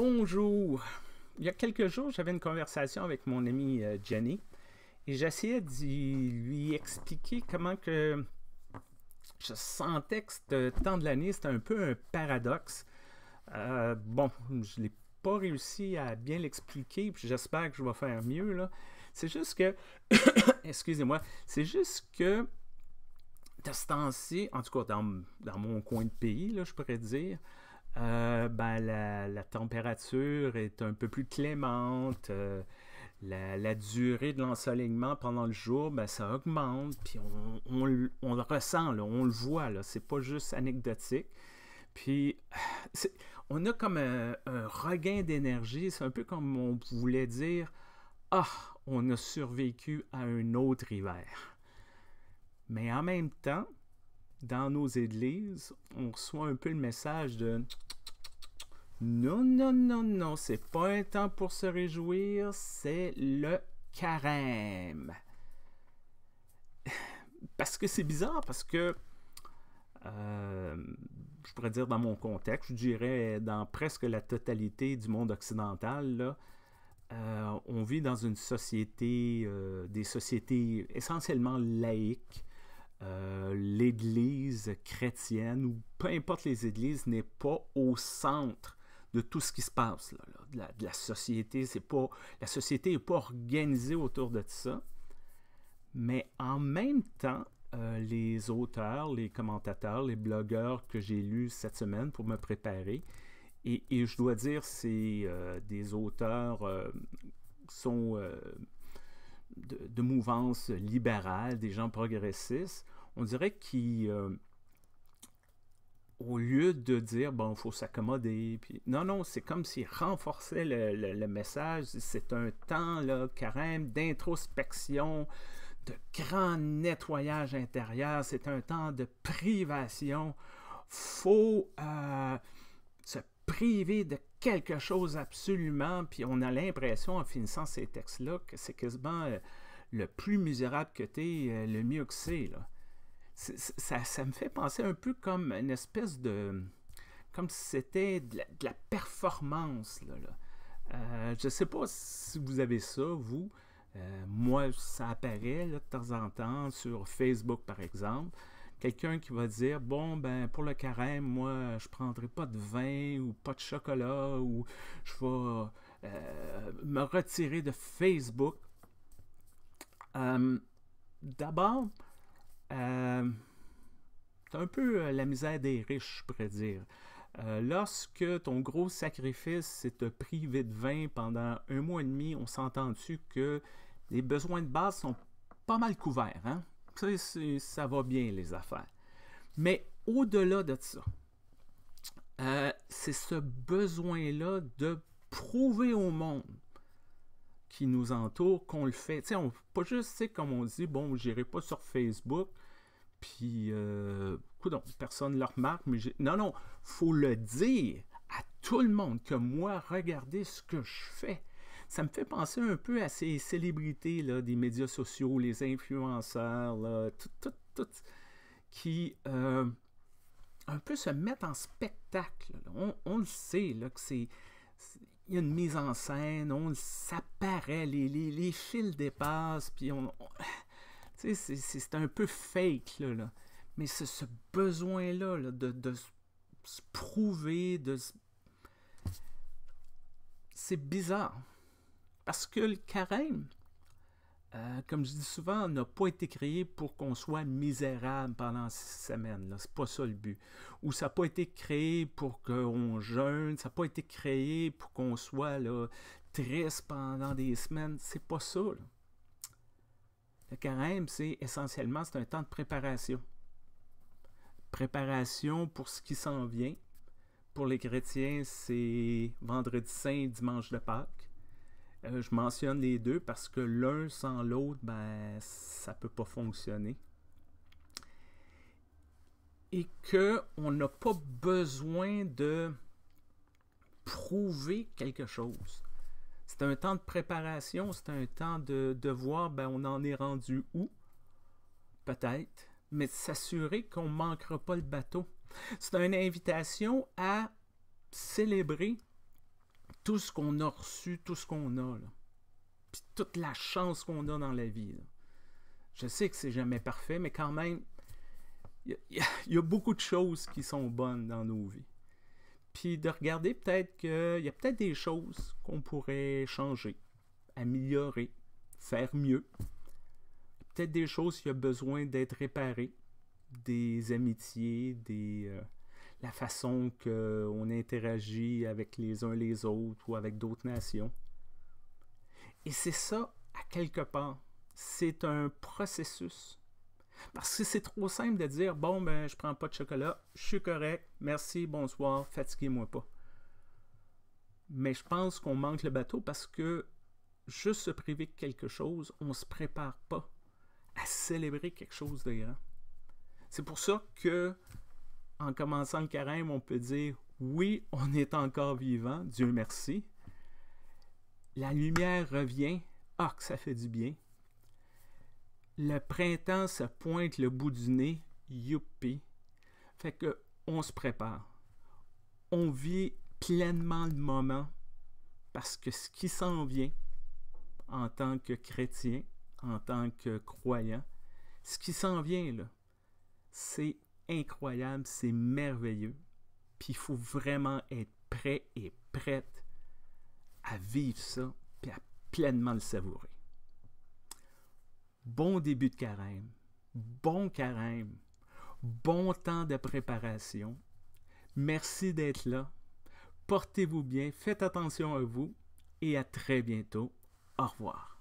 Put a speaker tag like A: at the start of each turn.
A: Bonjour. Il y a quelques jours, j'avais une conversation avec mon ami euh, Jenny et j'essayais de lui expliquer comment que je sentais que ce temps de l'année, c'était un peu un paradoxe. Euh, bon, je l'ai pas réussi à bien l'expliquer, puis j'espère que je vais faire mieux là. C'est juste que, excusez-moi, c'est juste que de ce temps-ci, en tout cas dans, dans mon coin de pays, là, je pourrais dire, euh, ben, la, température est un peu plus clémente. Euh, la, durée de l'ensoleillement pendant le jour, ben, ça augmente, puis on, on, on le ressent, on le voit, là, c'est pas juste anecdotique. Puis on a comme un regain d'énergie, c'est un peu comme on voulait dire Ah, on a survécu à un autre hiver. Mais en même temps, dans nos églises, on reçoit un peu le message de non, non, non, non, c'est pas un temps pour se réjouir, c'est le carême. Parce que c'est bizarre, parce que euh, je pourrais dire dans mon contexte, je dirais dans presque la totalité du monde occidental, là, euh, on vit dans une société, euh, des sociétés essentiellement laïques, euh, l'Église chrétienne ou peu importe les églises n'est pas au centre de tout ce qui se passe de, la, société. C'est pas la société est pas organisée autour de ça, mais en même temps, euh, les auteurs, les commentateurs, les blogueurs que j'ai lus cette semaine pour me préparer, et, je dois dire, c'est euh, des auteurs sont de, de mouvances libérales, des gens progressistes, on dirait qu'ils, euh, au lieu de dire, bon, il faut s'accommoder, puis non, non, c'est comme s'ils renforçaient le, le, message, c'est un temps, là, carême, d'introspection, de grand nettoyage intérieur, c'est un temps de privation, faut euh, se privé de quelque chose absolument, puis on a l'impression en finissant ces textes-là que c'est quasiment euh, le plus misérable que es euh, le mieux que c'est. Là. Ça, ça, me fait penser un peu comme une espèce de... comme si c'était de, la performance. Euh, je ne sais pas si vous avez ça, vous. moi, ça apparaît de temps en temps sur Facebook, par exemple quelqu'un qui va dire bon ben pour le carême moi je prendrai pas de vin ou pas de chocolat ou je vais euh, me retirer de Facebook. Euh, d'abord, c'est euh, un peu la misère des riches, je pourrais dire. lorsque ton gros sacrifice, c'est te priver de vin pendant un mois et demi, on s'entend-tu que les besoins de base sont pas mal couverts. Hein? ça va bien, les affaires. Mais au-delà de ça, euh, c'est ce besoin-là de prouver au monde qui nous entoure qu'on le fait. Tu sais, pas juste, comme on dit, bon, j'irai pas sur Facebook, puis, euh, personne ne le remarque, mais non, non, faut le dire à tout le monde que moi, regardez ce que je fais ça me fait penser un peu à ces célébrités des médias sociaux, les influenceurs, tout, tout, tout, qui euh, un peu se mettent en spectacle. On, le sait là, que c'est. Il y a une mise en scène, on s'apparaît, les, les, fils dépassent, puis on. c'est un peu fake, là. Mais ce besoin-là de, se prouver, de... C'est bizarre. Parce que le carême, euh, comme je dis souvent, n'a pas été créé pour qu'on soit misérable pendant six semaines. n'est pas ça le but. Ou ça n'a pas été créé pour qu'on jeûne, ça n'a pas été créé pour qu'on soit là, triste pendant des semaines. C'est pas ça. Le carême, c'est essentiellement c'est un temps de préparation. Préparation pour ce qui s'en vient. Pour les chrétiens, c'est vendredi saint, dimanche de Pâques. Euh, je mentionne les deux parce que l'un sans l'autre, ben, ça ne peut pas fonctionner. Et qu'on n'a pas besoin de prouver quelque chose. C'est un temps de préparation, c'est un temps de, voir, ben, on en est rendu où, peut-être, mais de s'assurer qu'on ne manquera pas le bateau. C'est une invitation à célébrer tout ce qu'on a reçu, tout ce qu'on a, là. puis toute la chance qu'on a dans la vie. Je sais que c'est jamais parfait, mais quand même, il y, a beaucoup de choses qui sont bonnes dans nos vies. Puis de regarder peut-être qu'il y a peut-être des choses qu'on pourrait changer, améliorer, faire mieux. Peut-être des choses qui ont besoin d'être réparées, des amitiés, des, euh, la façon qu'on interagit avec les uns les autres ou avec d'autres nations. Et c'est ça, à quelque part, c'est un processus. Parce que c'est trop simple de dire, bon, ben, je prends pas de chocolat, je suis correct, merci, bonsoir, fatiguez-moi pas. Mais je pense qu'on manque le bateau parce que juste se priver de quelque chose, on ne se prépare pas à célébrer quelque chose de grand. C'est pour ça que en commençant le carême, on peut dire oui, on est encore vivant, Dieu merci. La lumière revient, ah, que ça fait du bien. Le printemps se pointe le bout du nez, youpi. Fait que on se prépare. On vit pleinement le moment parce que ce qui s'en vient en tant que chrétien, en tant que croyant, ce qui s'en vient là, c'est incroyable, c'est merveilleux. Puis il faut vraiment être prêt et prête à vivre ça, puis à pleinement le savourer. Bon début de carême, bon carême, bon temps de préparation. Merci d'être là. Portez-vous bien, faites attention à vous et à très bientôt. Au revoir.